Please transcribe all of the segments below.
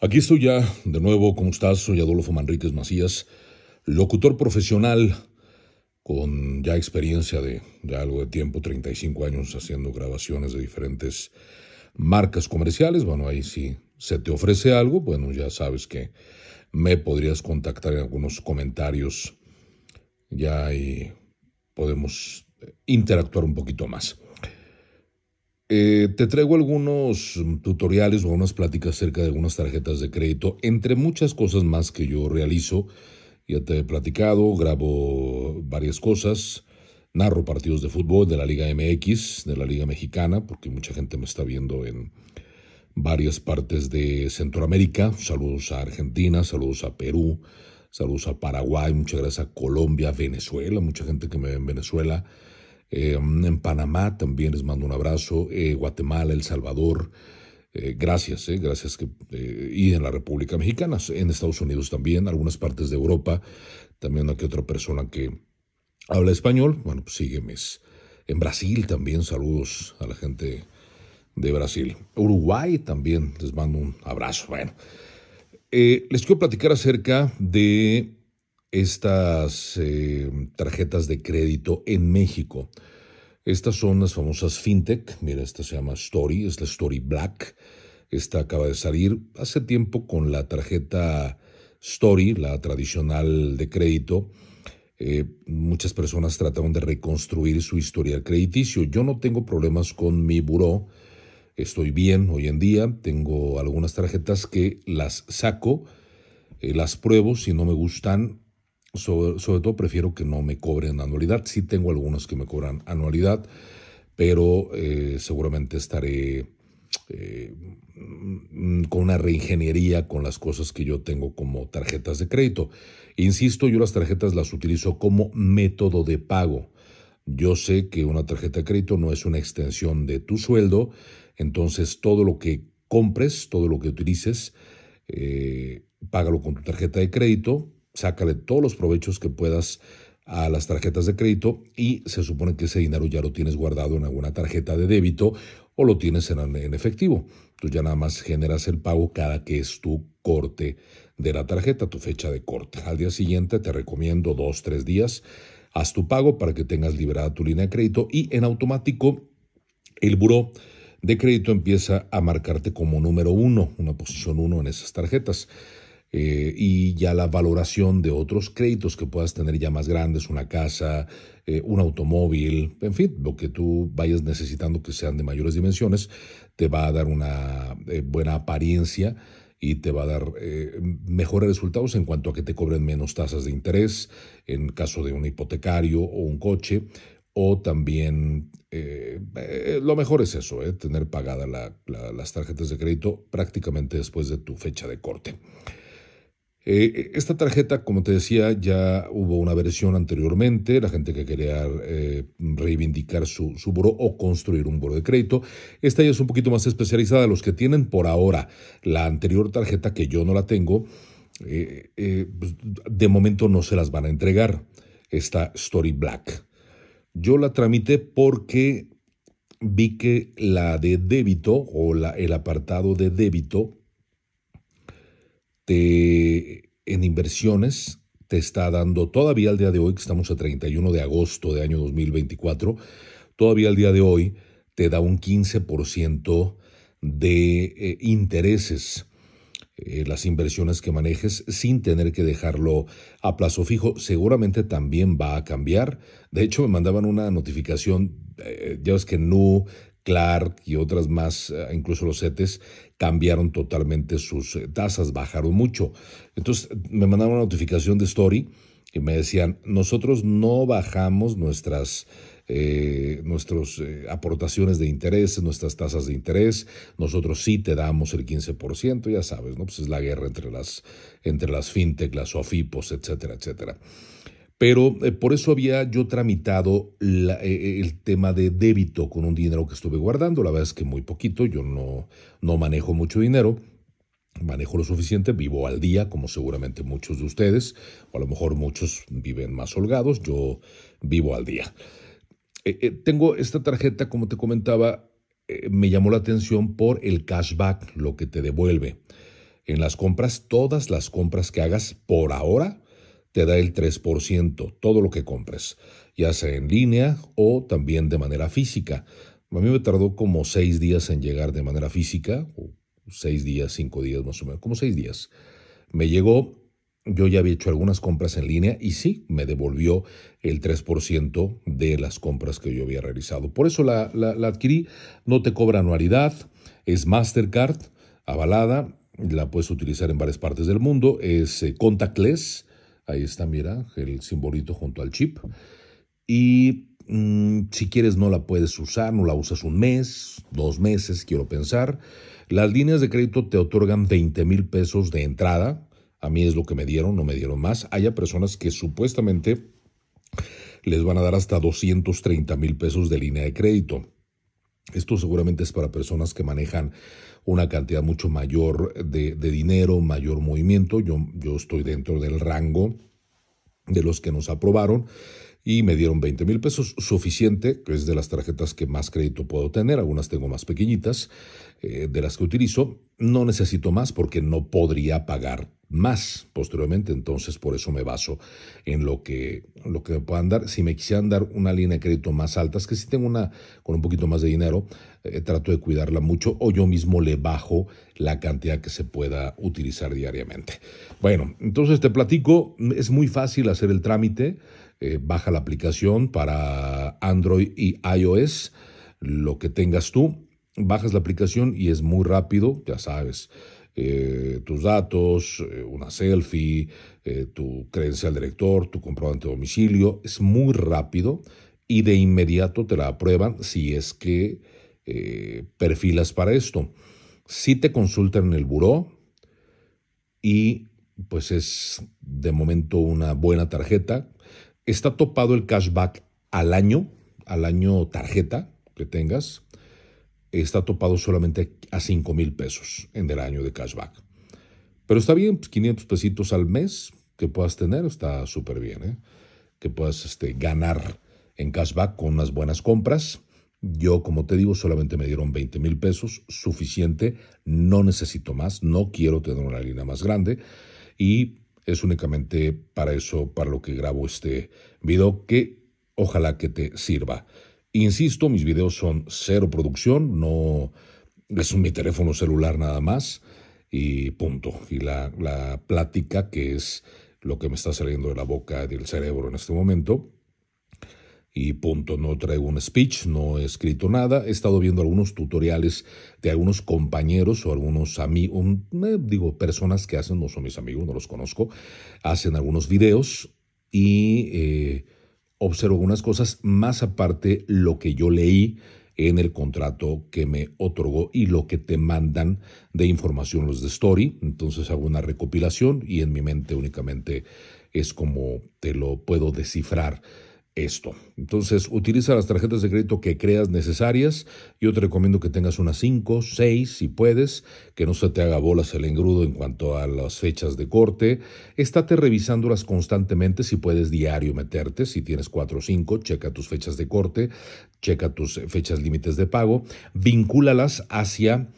Aquí estoy ya, de nuevo, ¿cómo estás? Soy Adolfo Manríquez Macías, locutor profesional con ya experiencia de, ya algo de tiempo, 35 años haciendo grabaciones de diferentes marcas comerciales. Bueno, ahí si se te ofrece algo, bueno, ya sabes que me podrías contactar en algunos comentarios ya y podemos interactuar un poquito más. Eh, te traigo algunos mm, tutoriales o unas pláticas acerca de algunas tarjetas de crédito, entre muchas cosas más que yo realizo. Ya te he platicado, grabo varias cosas, narro partidos de fútbol de la Liga MX, de la Liga Mexicana, porque mucha gente me está viendo en varias partes de Centroamérica. Saludos a Argentina, saludos a Perú, saludos a Paraguay, muchas gracias a Colombia, Venezuela, mucha gente que me ve en Venezuela. Eh, en Panamá también les mando un abrazo. Eh, Guatemala, El Salvador. Eh, gracias, gracias. Que, y en la República Mexicana, en Estados Unidos también, algunas partes de Europa. También aquí otra persona que habla español. Bueno, sígueme. Pues, en Brasil también, saludos a la gente de Brasil. Uruguay también, les mando un abrazo. Bueno, les quiero platicar acerca de estas eh, tarjetas de crédito en México. Estas son las famosas fintech. Mira, esta se llama Story, es la Story Black. Esta acaba de salir hace tiempo con la tarjeta Story, la tradicional de crédito. Eh, muchas personas trataron de reconstruir su historial crediticio. Yo no tengo problemas con mi buró. Estoy bien hoy en día. Tengo algunas tarjetas que las saco, eh, las pruebo. Si no me gustan, sobre, todo prefiero que no me cobren anualidad. Sí tengo algunos que me cobran anualidad, pero eh, seguramente estaré eh, con una reingeniería con las cosas que yo tengo como tarjetas de crédito. Insisto, yo las tarjetas las utilizo como método de pago. Yo sé que una tarjeta de crédito no es una extensión de tu sueldo, entonces todo lo que compres, todo lo que utilices, eh, págalo con tu tarjeta de crédito, sácale todos los provechos que puedas a las tarjetas de crédito y se supone que ese dinero ya lo tienes guardado en alguna tarjeta de débito o lo tienes en, efectivo. Tú ya nada más generas el pago cada que es tu corte de la tarjeta, tu fecha de corte. Al día siguiente te recomiendo dos, tres días, haz tu pago para que tengas liberada tu línea de crédito y en automático el buró de crédito empieza a marcarte como número uno, una posición uno en esas tarjetas. Eh, y ya la valoración de otros créditos que puedas tener ya más grandes, una casa, eh, un automóvil, en fin, lo que tú vayas necesitando que sean de mayores dimensiones, te va a dar una eh, buena apariencia y te va a dar mejores resultados en cuanto a que te cobren menos tasas de interés en caso de un hipotecario o un coche. O también lo mejor es eso, tener pagadas las tarjetas de crédito prácticamente después de tu fecha de corte. Eh, eh, esta tarjeta, como te decía, ya hubo una versión anteriormente, la gente que quería eh, reivindicar su, su buro o construir un buro de crédito. Esta ya es un poquito más especializada. Los que tienen por ahora la anterior tarjeta, que yo no la tengo, pues, de momento no se las van a entregar, esta Story Black. Yo la tramité porque vi que la de débito o la, el apartado de débito en inversiones te está dando todavía al día de hoy, que estamos a 31 de agosto de año 2024, todavía al día de hoy te da un 15% de eh, intereses eh, las inversiones que manejes sin tener que dejarlo a plazo fijo. Seguramente también va a cambiar. De hecho, me mandaban una notificación, eh, ya ves que no... Clark y otras más, eh, incluso los CETES, cambiaron totalmente sus eh, tasas, bajaron mucho. Entonces me mandaron una notificación de Story y me decían, nosotros no bajamos nuestras... Eh, aportaciones de interés, nuestras tasas de interés, nosotros sí te damos el 15%, ya sabes, ¿no? Pues es la guerra entre las, entre las fintech, las OFIPOS, etcétera, etcétera. Pero eh, por eso había yo tramitado eh, eh, el tema de débito con un dinero que estuve guardando. La verdad es que muy poquito, yo no, manejo mucho dinero. Manejo lo suficiente, vivo al día, como seguramente muchos de ustedes, o a lo mejor muchos viven más holgados, yo vivo al día. tengo esta tarjeta, como te comentaba, me llamó la atención por el cashback, lo que te devuelve. En las compras, todas las compras que hagas por ahora, te da el 3%, todo lo que compres, ya sea en línea o también de manera física. A mí me tardó como seis días en llegar de manera física, o seis días, cinco días más o menos, como seis días. Me llegó, yo ya había hecho algunas compras en línea y sí, me devolvió el 3% de las compras que yo había realizado. Por eso la, la adquirí, no te cobra anualidad, es Mastercard, avalada, la puedes utilizar en varias partes del mundo, es eh, contactless Ahí está, mira, el simbolito junto al chip. Y mm, si quieres no la puedes usar, no la usas un mes, dos meses, quiero pensar. Las líneas de crédito te otorgan 20 mil pesos de entrada. A mí es lo que me dieron, no me dieron más. haya personas que supuestamente les van a dar hasta 230 mil pesos de línea de crédito. Esto seguramente es para personas que manejan una cantidad mucho mayor de, dinero, mayor movimiento. Yo, yo estoy dentro del rango de los que nos aprobaron y me dieron 20 mil pesos, suficiente, que es de las tarjetas que más crédito puedo tener, algunas tengo más pequeñitas eh, de las que utilizo, no necesito más porque no podría pagar más posteriormente, entonces por eso me baso en lo que, lo que me puedan dar. Si me quisieran dar una línea de crédito más alta, es que si tengo una con un poquito más de dinero, eh, trato de cuidarla mucho o yo mismo le bajo la cantidad que se pueda utilizar diariamente. Bueno, entonces te platico, es muy fácil hacer el trámite, eh, baja la aplicación para Android y iOS, lo que tengas tú bajas la aplicación y es muy rápido, ya sabes. Eh, tus datos, eh, una selfie, eh, tu credencial de director, tu comprobante de domicilio. Es muy rápido y de inmediato te la aprueban si es que perfilas para esto. Si te consultan en el buró y pues es de momento una buena tarjeta. Está topado el cashback al año, al año tarjeta que tengas, está topado solamente a 5 mil pesos en el año de cashback. Pero está bien, 500 pues, pesitos al mes que puedas tener, está súper bien, ¿eh? que puedas este, ganar en cashback con unas buenas compras. Yo, como te digo, solamente me dieron 20 mil pesos, suficiente, no necesito más, no quiero tener una línea más grande y es únicamente para eso, para lo que grabo este video, que ojalá que te sirva. Insisto, mis videos son cero producción, no es mi teléfono celular nada más y punto. Y la, plática, que es lo que me está saliendo de la boca del cerebro en este momento, y punto. No traigo un speech, no he escrito nada. He estado viendo algunos tutoriales de algunos compañeros o algunos amigos, eh, digo, personas que hacen, no son mis amigos, no los conozco, hacen algunos videos y eh, observo algunas cosas más aparte lo que yo leí en el contrato que me otorgó y lo que te mandan de información los de Story. Entonces hago una recopilación y en mi mente únicamente es como te lo puedo descifrar esto. Entonces, utiliza las tarjetas de crédito que creas necesarias. Yo te recomiendo que tengas unas 5, 6, si puedes, que no se te haga bolas el engrudo en cuanto a las fechas de corte. Estate revisándolas constantemente, si puedes diario meterte, si tienes 4 o 5, checa tus fechas de corte, checa tus fechas límites de pago, vincúlalas hacia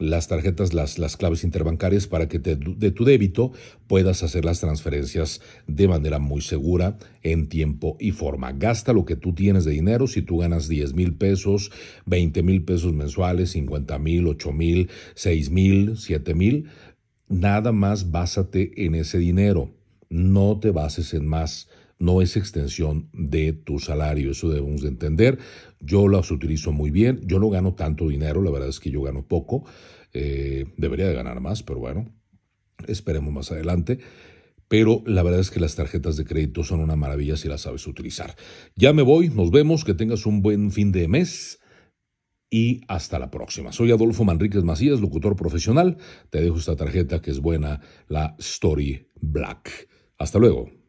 las tarjetas, las, las claves interbancarias para que de tu débito puedas hacer las transferencias de manera muy segura en tiempo y forma. Gasta lo que tú tienes de dinero. Si tú ganas 10 mil pesos, 20 mil pesos mensuales, 50 mil, 8 mil, 6 mil, 7 mil, nada más básate en ese dinero. No te bases en más no es extensión de tu salario, eso debemos de entender. Yo las utilizo muy bien, yo no gano tanto dinero, la verdad es que yo gano poco, eh, debería de ganar más, pero bueno, esperemos más adelante. Pero la verdad es que las tarjetas de crédito son una maravilla si las sabes utilizar. Ya me voy, nos vemos, que tengas un buen fin de mes y hasta la próxima. Soy Adolfo Manríquez Macías, locutor profesional. Te dejo esta tarjeta que es buena, la Story Black. Hasta luego.